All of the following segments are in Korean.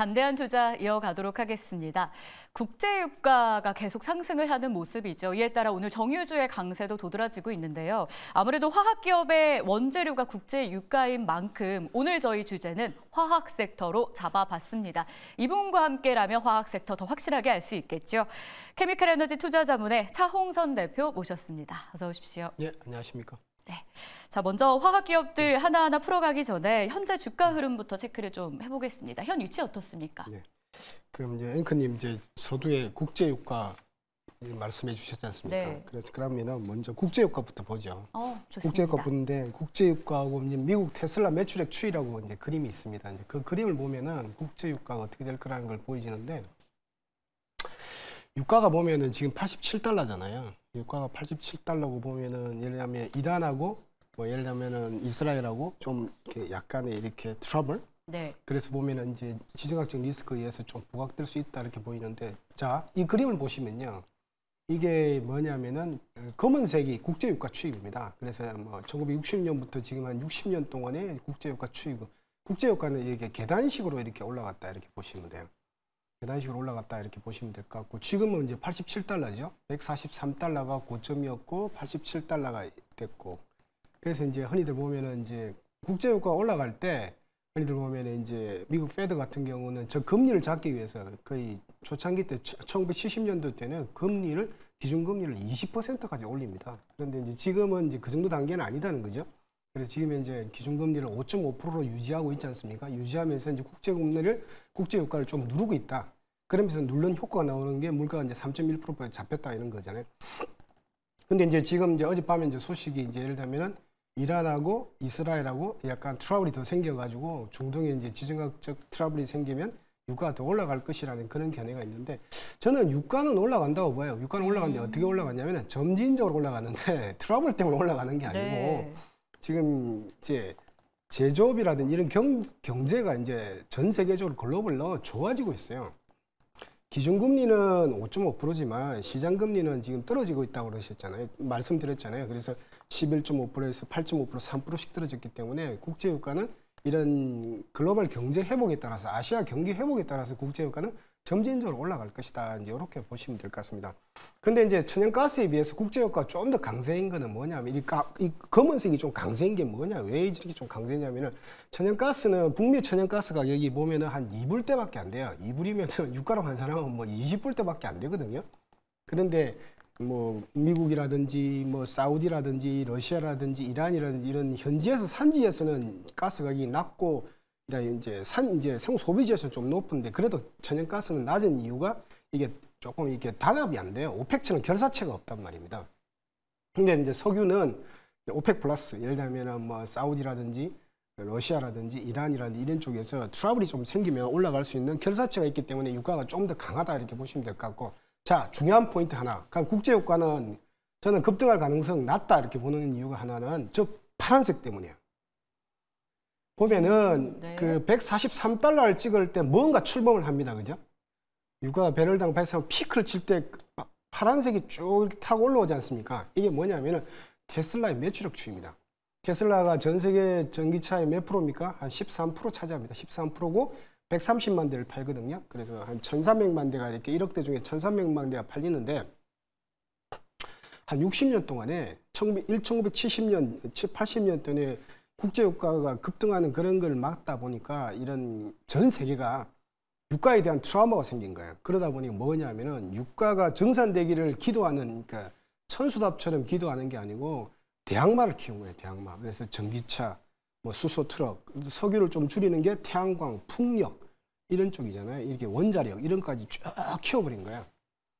담대한 투자 이어가도록 하겠습니다. 국제유가가 계속 상승을 하는 모습이죠. 이에 따라 오늘 정유주의 강세도 도드라지고 있는데요. 아무래도 화학기업의 원재료가 국제유가인 만큼 오늘 저희 주제는 화학 섹터로 잡아봤습니다. 이분과 함께라면 화학 섹터 더 확실하게 알 수 있겠죠. 케미컬 에너지 투자자문의 차홍선 대표 모셨습니다. 어서 오십시오. 예, 안녕하십니까. 네. 자, 먼저 화학 기업들 하나하나 풀어가기 전에 현재 주가 흐름부터 체크를 좀 해보겠습니다. 현 위치 어떻습니까? 네. 그럼 이제 앵커님 이제 서두에 국제유가 말씀해 주셨지 않습니까? 네. 그래서 그러면은 먼저 국제유가부터 보죠. 어, 국제유가 보는데 국제유가하고 이제 미국 테슬라 매출액 추이라고 이제 그림이 있습니다. 이제 그 그림을 보면은 국제유가가 어떻게 될 거라는 걸 보여지는데 유가가 보면은 지금 87달러잖아요. 유가가 87달러고 보면은 예를 들면 이란하고 뭐 예를 들면은 이스라엘하고 좀 이렇게 약간의 이렇게 트러블. 네. 그래서 보면은 이제 지정학적 리스크에 의해서 좀 부각될 수 있다 이렇게 보이는데 자 이 그림을 보시면요. 이게 뭐냐면은 검은색이 국제유가 추입입니다. 그래서 뭐 1960년부터 지금 한 60년 동안의 국제유가 추입. 국제유가는 이렇게 계단식으로 이렇게 올라갔다 이렇게 보시면 돼요. 계단 식으로 올라갔다 이렇게 보시면 될 것 같고 지금은 이제 87달러죠. 143달러가 고점이었고 87달러가 됐고 그래서 이제 흔히들 보면은 이제 국제유가 올라갈 때 흔히들 보면 은 이제 미국 페드 같은 경우는 저 금리를 잡기 위해서 거의 초창기 때 1970년도 때는 금리를 기준금리를 20%까지 올립니다. 그런데 이제 지금은 이제 그 정도 단계는 아니다는 거죠. 그래서 지금 이제 기준금리를 5.5%로 유지하고 있지 않습니까? 유지하면서 이제 국제금리를 국제 효과를 좀 누르고 있다. 그러면서 누른 효과가 나오는 게 물가가 이제 3.1%까지 잡혔다 이런 거잖아요. 근데 이제 지금 이제 어젯밤에 이제 소식이 이제 예를 들면은 이란하고 이스라엘하고 약간 트러블이 더 생겨가지고 중동에 이제 지정학적 트러블이 생기면 유가가 더 올라갈 것이라는 그런 견해가 있는데 저는 유가는 올라간다고 봐요. 유가는 올라가는데 음. 어떻게 올라갔냐면 점진적으로 올라가는데 트러블 때문에 올라가는 게 아니고 네. 지금 이제 제조업이라든 지 이런 경, 경제가 이제 전 세계적으로 글로벌로 좋아지고 있어요. 기준금리는 5.5%지만 시장금리는 지금 떨어지고 있다고 그러셨잖아요. 말씀드렸잖아요. 그래서 11.5%에서 8.5% 3%씩 떨어졌기 때문에 국제유가는 이런 글로벌 경제 회복에 따라서 아시아 경기 회복에 따라서 국제유가는 점진적으로 올라갈 것이다. 이제 이렇게 보시면 될 것 같습니다. 근데 이제 천연가스에 비해서 국제효과가 좀 더 강세인 거는 뭐냐면 이, 가, 이 검은색이 좀 강세인 게 뭐냐 왜 이렇게 좀 강세냐면은 천연가스는 북미 천연가스 가 여기 보면은 한 2불 대밖에안 돼요 2불이면은 유가로 환산하면 뭐 20불 대밖에안 되거든요 그런데 뭐 미국이라든지 뭐 사우디라든지 러시아라든지 이란이라든지 이런 현지에서 산지에서는 가스 가이 낮고 이제 산 이제 생 소비지에서 좀 높은데 그래도 천연가스는 낮은 이유가 이게 조금 이게 렇 단합이 안 돼요. 오펙처는 결사체가 없단 말입니다. 근데 이제 석유는 오펙 플러스 예를 들면 뭐 사우디라든지 러시아라든지 이란이라든지 이런 쪽에서 트러블이 좀 생기면 올라갈 수 있는 결사체가 있기 때문에 유가가 좀 더 강하다 이렇게 보시면 될 것 같고 자 중요한 포인트 하나 그럼 국제 유가는 저는 급등할 가능성 낮다 이렇게 보는 이유가 하나는 저 파란색 때문이에요. 보면은 네. 그 143달러를 찍을 때 뭔가 출범을 합니다. 그죠? 유가가 배럴당 발생 피크를 칠 때 파란색이 쭉 타고 올라오지 않습니까? 이게 뭐냐면은 테슬라의 매출액 추입니다. 테슬라가 전 세계 전기차의 몇 프로입니까? 한 13% 차지합니다. 13%고 130만 대를 팔거든요. 그래서 한 1,300만 대가 이렇게 1억대 중에 1,300만 대가 팔리는데 한 60년 동안에 1970년, 80년 전에 국제 유가가 급등하는 그런 걸 막다 보니까 이런 전 세계가 유가에 대한 트라우마가 생긴 거예요. 그러다 보니 뭐냐면은 유가가 정산되기를 기도하는 그러니까 천수답처럼 기도하는 게 아니고 대항마를 키운 거예요. 대항마. 그래서 전기차, 뭐 수소 트럭, 석유를 좀 줄이는 게 태양광, 풍력 이런 쪽이잖아요. 이렇게 원자력 이런까지 쭉 키워버린 거예요.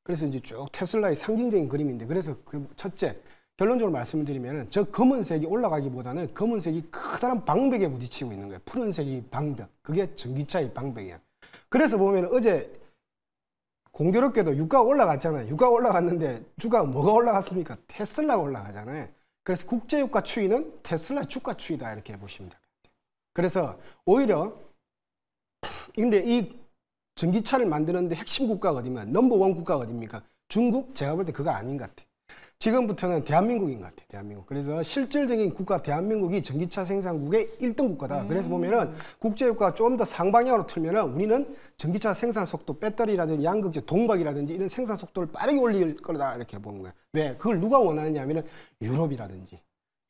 그래서 이제 쭉 테슬라의 상징적인 그림인데 그래서 그 첫째 결론적으로 말씀드리면 저 검은색이 올라가기보다는 검은색이 커다란 방벽에 부딪히고 있는 거예요. 푸른색이 방벽. 그게 전기차의 방벽이야. 그래서 보면 어제 공교롭게도 유가가 올라갔잖아요. 유가가 올라갔는데 주가 뭐가 올라갔습니까? 테슬라가 올라가잖아요. 그래서 국제유가 추이는 테슬라 주가 추이다 이렇게 보시면 됩니다. 그래서 오히려 근데 이 전기차를 만드는데 핵심 국가가 어디면 넘버원 국가가 어디입니까? 중국 제가 볼 때 그거 아닌 것 같아요. 지금부터는 대한민국인 것 같아요. 대한민국. 그래서 실질적인 국가 대한민국이 전기차 생산국의 1등 국가다. 음. 그래서 보면은 국제유가 좀 더 상방향으로 틀면은 우리는 전기차 생산 속도, 배터리라든지 양극재 동박이라든지 이런 생산 속도를 빠르게 올릴 거다 이렇게 보는 거예요. 왜? 그걸 누가 원하느냐면은 유럽이라든지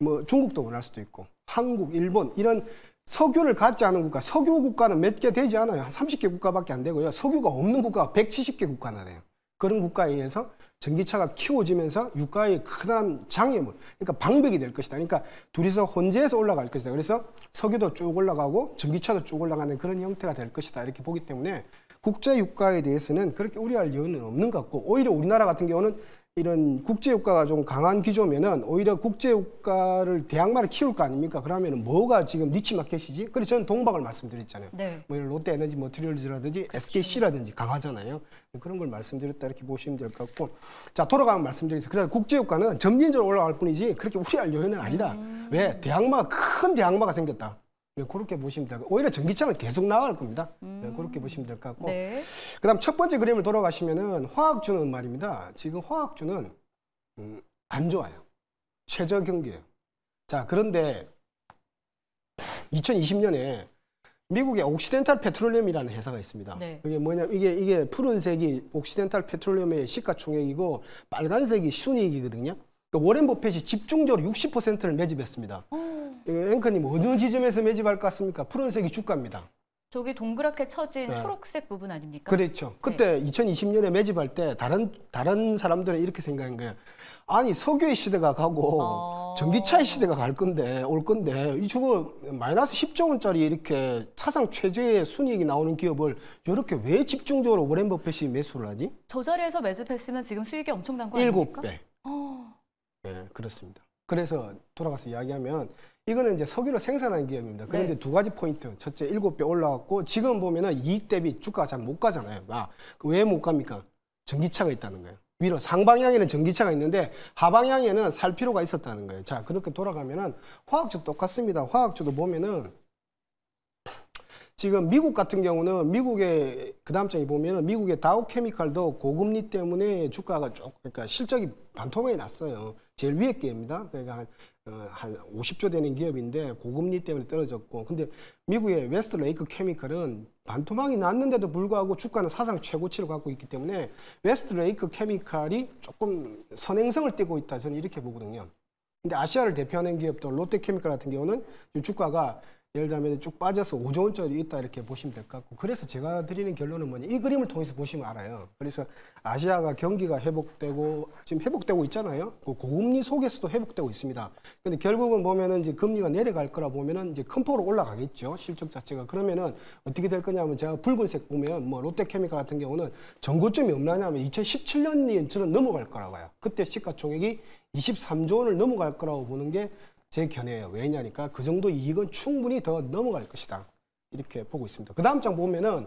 뭐 중국도 원할 수도 있고 한국, 일본 이런 석유를 갖지 않은 국가, 석유 국가는 몇 개 되지 않아요. 한 30개 국가밖에 안 되고요. 석유가 없는 국가가 170개 국가나 돼요. 그런 국가에 의해서 전기차가 키워지면서 유가의 크다란 장애물, 그러니까 방벽이 될 것이다. 그러니까 둘이서 혼재해서 올라갈 것이다. 그래서 석유도 쭉 올라가고 전기차도 쭉 올라가는 그런 형태가 될 것이다. 이렇게 보기 때문에 국제 유가에 대해서는 그렇게 우려할 여유는 없는 것 같고 오히려 우리나라 같은 경우는 이런 국제효과가좀 강한 기조면은 오히려 국제효과를 대항마를 키울 거 아닙니까? 그러면은 뭐가 지금 니치 마켓이지? 그리고 저는 동방을 말씀드렸잖아요. 네. 뭐 롯데에너지 뭐티리얼즈라든지 SKC라든지 그렇죠. 강하잖아요. 그런 걸 말씀드렸다 이렇게 보시면 될 것 같고 자 돌아가면 말씀드리겠습니다. 그래서 국제효과는 점진적으로 올라갈 뿐이지 그렇게 우려할 요인은 아니다. 음. 왜대항마큰 대항마가 생겼다. 예, 그렇게 보시면 될 거고 오히려 전기차는 계속 나갈 겁니다. 예, 음. 그렇게 보시면 될 것 같고 네. 그다음 첫 번째 그림을 돌아가시면은 화학주는 말입니다. 지금 화학주는 음, 안 좋아요. 최저 경기예요. 자 그런데 2020년에 미국의 옥시덴탈 페트롤리엄이라는 회사가 있습니다. 네. 이게 뭐냐 이게 이게 푸른색이 옥시덴탈 페트롤리엄의 시가총액이고 빨간색이 순이익이거든요. 그러니까 워렌 버핏이 집중적으로 60%를 매집했습니다. 오. 어. 예, 앵커님 어느 지점에서 매집할 것 같습니까? 푸른색이 주가입니다. 저기 동그랗게 처진 네. 초록색 부분 아닙니까? 그렇죠. 네. 그때 네. 2020년에 매집할 때 다른 다른 사람들은 이렇게 생각한 거예요. 아니 석유의 시대가 가고 어... 전기차의 시대가 갈 건데 올 건데 이 주거 마이너스 10조 원짜리 이렇게 사상 최저의 순이익이 나오는 기업을 이렇게 왜 집중적으로 오랜 버핏이 매수를 하지? 저 자리에서 매집했으면 지금 수익이 엄청난 거 아닙니까? 7배. 어... 네, 그렇습니다. 그래서 돌아가서 이야기하면 이거는 이제 석유를 생산하는 기업입니다. 그런데 네. 두 가지 포인트. 첫째, 일곱 배올라갔고 지금 보면은 이익 대비 주가가 잘 못 가잖아요. 아, 그 왜못 갑니까? 전기차가 있다는 거예요. 위로 상방향에는 전기차가 있는데 하방향에는 살 필요가 있었다는 거예요. 자, 그렇게 돌아가면은 화학주 똑같습니다. 화학주도 보면은 지금 미국 같은 경우는 미국의 그 다음 장에 보면 미국의 다우 케미칼도 고금리 때문에 주가가 쭉 그러니까 실적이 반토막이 났어요. 제일 위에 기업입니다. 그러니까 한, 어, 한 50조 되는 기업인데 고금리 때문에 떨어졌고 근데 미국의 웨스트 레이크 케미칼은 반토막이 났는데도 불구하고 주가는 사상 최고치를 갖고 있기 때문에 웨스트 레이크 케미칼이 조금 선행성을 띠고 있다 저는 이렇게 보거든요. 근데 아시아를 대표하는 기업들 롯데케미칼 같은 경우는 주가가 예를 들면 쭉 빠져서 5조 원짜리 있다 이렇게 보시면 될 것 같고 그래서 제가 드리는 결론은 뭐냐 이 그림을 통해서 보시면 알아요. 그래서 아시아가 경기가 회복되고 지금 회복되고 있잖아요. 그 고금리 속에서도 회복되고 있습니다. 근데 결국은 보면은 이제 금리가 내려갈 거라 보면은 이제 큰 폭으로 올라가겠죠 실적 자체가 그러면은 어떻게 될 거냐면 제가 붉은색 보면 뭐 롯데케미칼 같은 경우는 전고점이 없나냐면 2017년 연초는 넘어갈 거라고 봐요. 그때 시가총액이 23조 원을 넘어갈 거라고 보는 게제 견해예요. 왜냐니까 그 정도 이익은 충분히 더 넘어갈 것이다. 이렇게 보고 있습니다. 그 다음 장 보면은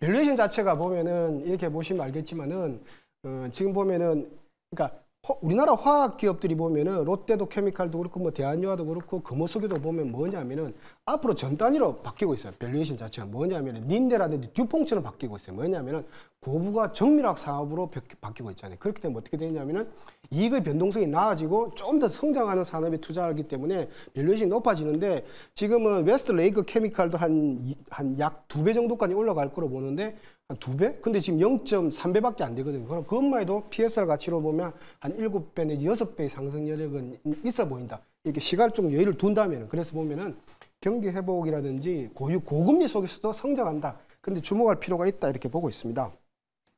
밸류에이션 자체가 보면은 이렇게 보시면 알겠지만은 어, 지금 보면은 그러니까 우리나라 화학 기업들이 보면은 롯데도 케미칼도 그렇고 뭐 대한유화도 그렇고 금호석유도 그 보면 뭐냐면은 앞으로 전 단위로 바뀌고 있어요. 밸류에이션 자체가 뭐냐면은 닌데라든지 듀퐁처럼 바뀌고 있어요. 뭐냐면은 고부가 정밀학 사업으로 바뀌고 있잖아요. 그렇기 때문에 어떻게 되냐면은 이익의 변동성이 나아지고 좀 더 성장하는 산업에 투자하기 때문에 밸류에이션이 높아지는데 지금은 웨스트 레이크 케미칼도 한 한 약 두 배 정도까지 올라갈 거로 보는데 한 두 배? 근데 지금 0.3배밖에 안 되거든요. 그럼 그것만 해도 PSR 가치로 보면 한 7배 내지 6배의 상승 여력은 있어 보인다. 이렇게 시간을 좀 여유를 둔다면 그래서 보면은 경기 회복이라든지 고유 고금리 속에서도 성장한다. 근데 주목할 필요가 있다 이렇게 보고 있습니다.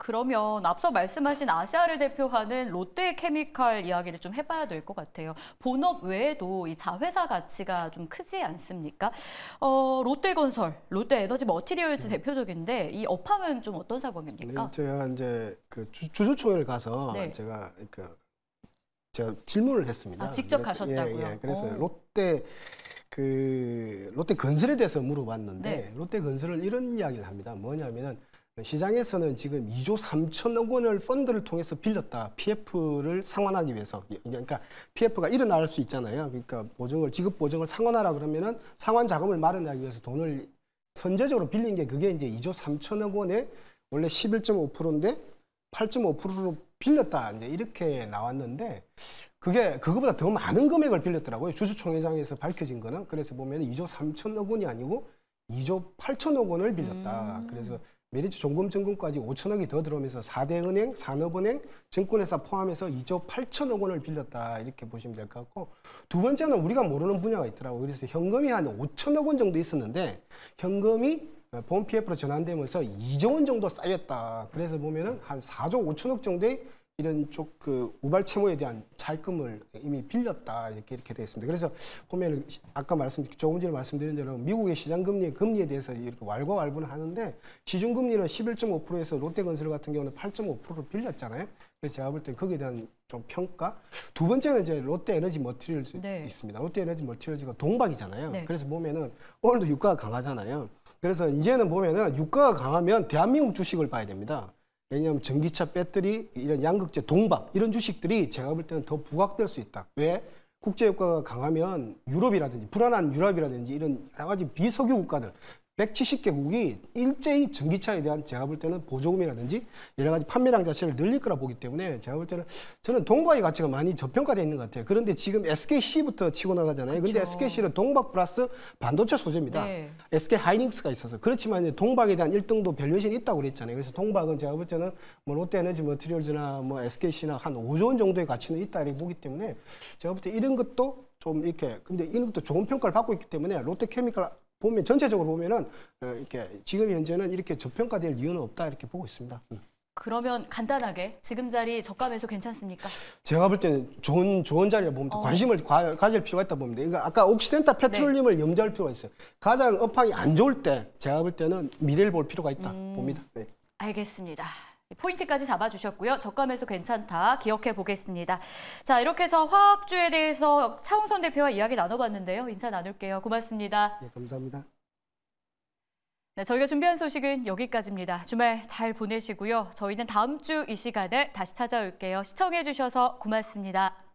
그러면 앞서 말씀하신 아시아를 대표하는 롯데케미칼 이야기를 좀 해봐야 될 것 같아요. 본업 외에도 이 자회사 가치가 좀 크지 않습니까? 어, 롯데건설, 롯데에너지 머티리얼즈 네. 대표적인데 이 업황은 좀 어떤 사건입니까? 네, 제가 이제 그 주, 주총회 가서 네. 제가 그 제가 질문을 했습니다. 아, 직접 그래서, 가셨다고요? 예, 예. 그래서 오. 롯데 그 롯데건설에 대해서 물어봤는데 네. 롯데건설은 이런 이야기를 합니다. 뭐냐면은 시장에서는 지금 2조 3천억 원을 펀드를 통해서 빌렸다. PF를 상환하기 위해서. 예, 그러니까 PF가 일어날 수 있잖아요. 그러니까 보증을 지급 보증을 상환하라 그러면은 상환 자금을 마련하기 위해서 돈을 선제적으로 빌린 게 그게 이제 2조 3천억 원에 원래 11.5%인데 8.5%로 빌렸다. 이제 이렇게 나왔는데 그게 그거보다 더 많은 금액을 빌렸더라고요. 주주총회장에서 밝혀진 거는 그래서 보면 2조 3천억 원이 아니고 2조 8천억 원을 빌렸다. 음. 그래서 메리츠 종금증권까지 5천억이 더 들어오면서 4대 은행, 산업은행, 증권회사 포함해서 2조 8천억 원을 빌렸다 이렇게 보시면 될 것 같고 두 번째는 우리가 모르는 분야가 있더라고요. 그래서 현금이 한 5천억 원 정도 있었는데 현금이 본 PF로 전환되면서 2조 원 정도 쌓였다. 그래서 보면은 한 4조 5천억 정도의 이런 쪽 그 우발 채무에 대한 자금을 이미 빌렸다 이렇게 이렇게 되어 있습니다. 그래서 보면 아까 말씀 조금 전에 말씀드린 대로 미국의 시장 금리 금리에 대해서 이렇게 왈가왈부는 하는데 시중 금리는 11.5%에서 롯데건설 같은 경우는 8.5%로 빌렸잖아요. 그래서 제가 볼때 거기에 대한 좀 평가. 두 번째는 이제 롯데 에너지 머티리얼즈 네. 있습니다. 롯데 에너지 머티리얼즈가 동박이잖아요. 네. 그래서 보면은 오늘도 유가가 강하잖아요. 그래서 이제는 보면은 유가가 강하면 대한민국 주식을 봐야 됩니다. 왜냐하면 전기차 배터리 이런 양극재 동박 이런 주식들이 제가 볼 때는 더 부각될 수 있다. 왜? 국제 효과가 강하면 유럽이라든지 불안한 유럽이라든지 이런 여러 가지 비석유 국가들 170개국이 일제히 전기차에 대한 제가 볼 때는 보조금이라든지 여러 가지 판매량 자체를 늘릴 거라 보기 때문에 제가 볼 때는 저는 동과의 가치가 많이 저평가되어 있는 것 같아요. 그런데 지금 SKC부터 치고 나가잖아요. 그런데 그렇 SKC는 동박 플러스 반도체 소재입니다. 네. SK 하이닉스가 있어서 그렇지만 이제 동박에 대한 1등도 밸류에이션이 있다고 그랬잖아요. 그래서 동박은 제가 볼 때는 뭐 롯데에너지 머트리얼즈나 뭐 SKC나 한 5조 원 정도의 가치는 있다 이렇게 보기 때문에 제가 볼 때 이런 것도 좀 이렇게 근데 이런 것도 좋은 평가를 받고 있기 때문에 롯데케미컬 보면 전체적으로 보면은 어, 이렇게 지금 현재는 이렇게 저평가될 이유는 없다 이렇게 보고 있습니다. 음. 그러면 간단하게 지금 자리 저가 매수 괜찮습니까? 제가 볼 때는 좋은 좋은 자리를 보면 어. 관심을 가, 가질 필요가 있다 봅니다. 그러니까 아까 옥시덴타 페트롤림을 네. 염두할 필요가 있어요. 가장 업황이 안 좋을 때 제가 볼 때는 미래를 볼 필요가 있다 음. 봅니다. 네. 알겠습니다. 포인트까지 잡아주셨고요. 저가 매수 괜찮다 기억해 보겠습니다. 자 이렇게 해서 화학주에 대해서 차홍선 대표와 이야기 나눠봤는데요. 인사 나눌게요. 고맙습니다. 네, 감사합니다. 네, 저희가 준비한 소식은 여기까지입니다. 주말 잘 보내시고요. 저희는 다음 주 이 시간에 다시 찾아올게요. 시청해주셔서 고맙습니다.